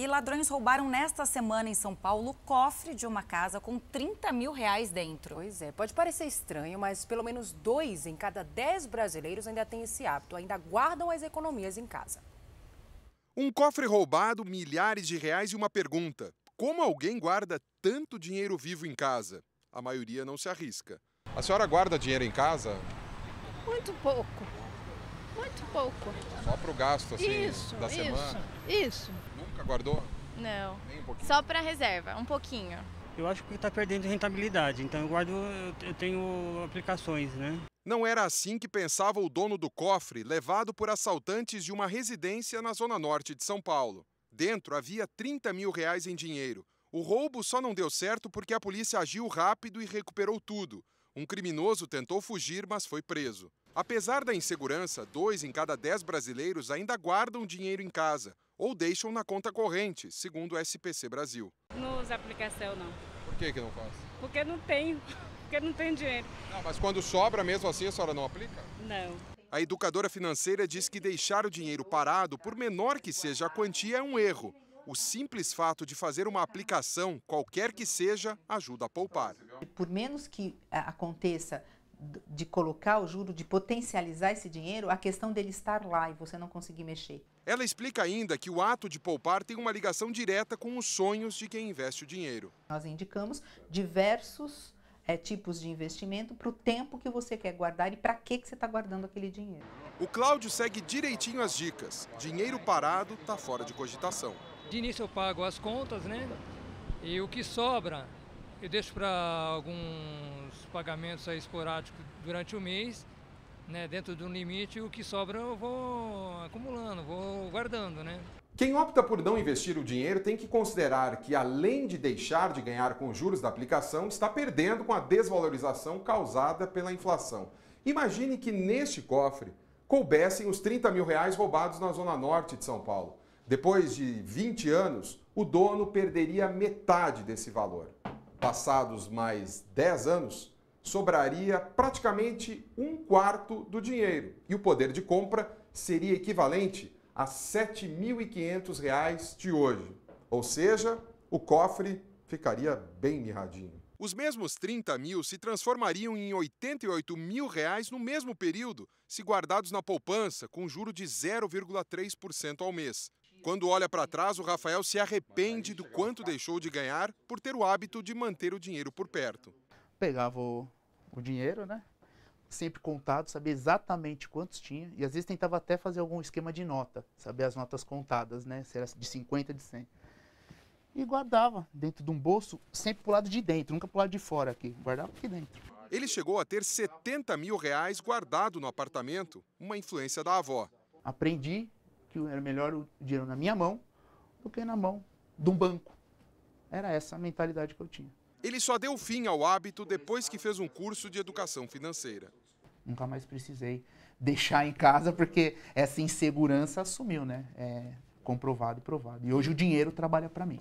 E ladrões roubaram nesta semana em São Paulo o cofre de uma casa com 30 mil reais dentro. Pois é, pode parecer estranho, mas pelo menos dois em cada dez brasileiros ainda têm esse hábito, ainda guardam as economias em casa. Um cofre roubado, milhares de reais e uma pergunta: como alguém guarda tanto dinheiro vivo em casa? A maioria não se arrisca. A senhora guarda dinheiro em casa? Muito pouco. Muito pouco. Só para o gasto assim, isso, da semana? Isso, isso. Nunca guardou? Não. Nem um pouquinho? Só para reserva, um pouquinho. Eu acho que está perdendo rentabilidade, então eu guardo, eu tenho aplicações, né? Não era assim que pensava o dono do cofre, levado por assaltantes de uma residência na zona norte de São Paulo. Dentro havia 30 mil reais em dinheiro. O roubo só não deu certo porque a polícia agiu rápido e recuperou tudo. Um criminoso tentou fugir, mas foi preso. Apesar da insegurança, dois em cada dez brasileiros ainda guardam dinheiro em casa ou deixam na conta corrente, segundo o SPC Brasil. Não usa aplicação, não. Por que, que não faz? Porque não tenho, porque não tenho dinheiro. Não, mas quando sobra mesmo assim, a senhora não aplica? Não. A educadora financeira diz que deixar o dinheiro parado, por menor que seja a quantia, é um erro. O simples fato de fazer uma aplicação, qualquer que seja, ajuda a poupar. Por menos que é, aconteça de colocar o juro, de potencializar esse dinheiro, a questão dele estar lá e você não conseguir mexer. Ela explica ainda que o ato de poupar tem uma ligação direta com os sonhos de quem investe o dinheiro. Nós indicamos diversos é, tipos de investimento para o tempo que você quer guardar e para que, que você está guardando aquele dinheiro. O Cláudio segue direitinho as dicas. Dinheiro parado está fora de cogitação. De início eu pago as contas, né? E o que sobra eu deixo para alguns pagamentos esporádicos durante o mês, né? Dentro do limite, o que sobra eu vou acumulando, vou guardando, né? Quem opta por não investir o dinheiro tem que considerar que, além de deixar de ganhar com os juros da aplicação, está perdendo com a desvalorização causada pela inflação. Imagine que neste cofre coubessem os 30 mil reais roubados na Zona Norte de São Paulo. Depois de 20 anos, o dono perderia metade desse valor. Passados mais 10 anos, sobraria praticamente um quarto do dinheiro e o poder de compra seria equivalente a R$ 7.500 de hoje. Ou seja, o cofre ficaria bem mirradinho. Os mesmos 30 mil se transformariam em 88 mil reais no mesmo período, se guardados na poupança, com juro de 0,3% ao mês. Quando olha para trás, o Rafael se arrepende do quanto deixou de ganhar por ter o hábito de manter o dinheiro por perto. Pegava o, o dinheiro, né? Sempre contado, sabia exatamente quantos tinha. E às vezes tentava até fazer algum esquema de nota, saber as notas contadas, né? Se era de 50, de 100. E guardava dentro de um bolso, sempre pro lado de dentro, nunca pro lado de fora aqui. Guardava aqui dentro. Ele chegou a ter 70 mil reais guardado no apartamento, uma influência da avó. Aprendi que era melhor o dinheiro na minha mão do que na mão de um banco. Era essa a mentalidade que eu tinha. Ele só deu fim ao hábito depois que fez um curso de educação financeira. Nunca mais precisei deixar em casa porque essa insegurança assumiu, né? É comprovado e provado. E hoje o dinheiro trabalha para mim.